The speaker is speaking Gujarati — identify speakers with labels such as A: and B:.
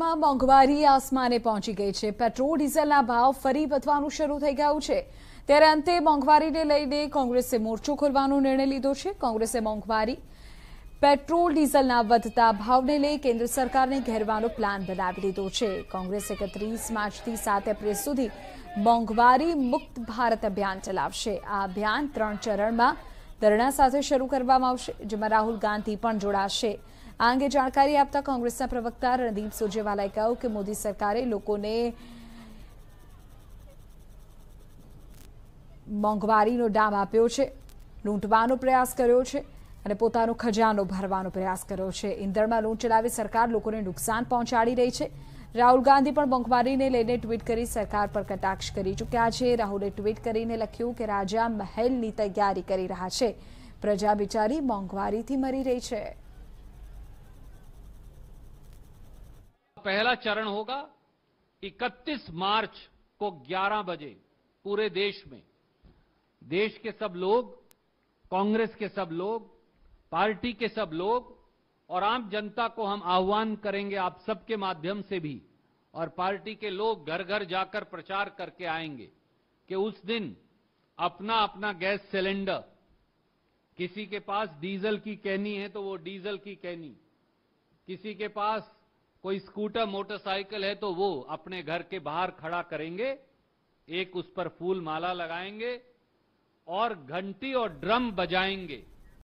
A: માં મોંઘવારી આસમાને પહોંચી ગઈ છે પેટ્રોલ ડીઝલના ભાવ ફરી વધવાનું શરૂ થઈ ગયું છે ત્યારે અંતે મોંઘવારીને લઈને કોંગ્રેસે મોરચો ખોલવાનો નિર્ણય લીધો છે કોંગ્રેસે મોંઘવારી પેટ્રોલ ડીઝલના વધતા ભાવને લઈ કેન્દ્ર સરકારને ઘેરવાનો પ્લાન બનાવી લીધો છે કોંગ્રેસ એકત્રીસ માર્ચથી સાત એપ્રિલ સુધી મોંઘવારી મુક્ત ભારત અભિયાન ચલાવશે આ અભિયાન ત્રણ ચરણમાં ધરણા સાથે શરૂ કરવામાં આવશે જેમાં રાહુલ ગાંધી પણ જોડાશે આ અંગે જાણકારી આપતા કોંગ્રેસના પ્રવક્તા રણદીપ સુરજેવાલાએ કહ્યું કે મોદી સરકારે લોકોને મોંઘવારીનો ડામ આપ્યો છે લૂંટવાનો પ્રયાસ કર્યો છે અને પોતાનો ખજાનો ભરવાનો પ્રયાસ કર્યો છે ઇંધણમાં લૂંટ ચલાવી સરકાર લોકોને નુકસાન પહોંચાડી રહી છે રાહુલ ગાંધી પણ મોંઘવારીને લઈને ટ્વીટ કરી સરકાર પર કટાક્ષ કરી ચૂક્યા છે રાહુલે ટ્વીટ કરીને લખ્યું કે રાજા મહેલની તૈયારી કરી રહ્યા છે પ્રજા બિચારી મોંઘવારીથી મરી રહી છે
B: पहला चरण होगा 31 मार्च को 11 बजे पूरे देश में देश के सब लोग कांग्रेस के सब लोग पार्टी के सब लोग और आम जनता को हम आह्वान करेंगे आप सबके माध्यम से भी और पार्टी के लोग घर घर जाकर प्रचार करके आएंगे कि उस दिन अपना अपना गैस सिलेंडर किसी के पास डीजल की कहनी है तो वो डीजल की कहनी किसी के पास कोई स्कूटर मोटरसाइकिल है तो वो अपने घर के बाहर खड़ा करेंगे एक उस पर फूल माला लगाएंगे और घंटी और ड्रम बजाएंगे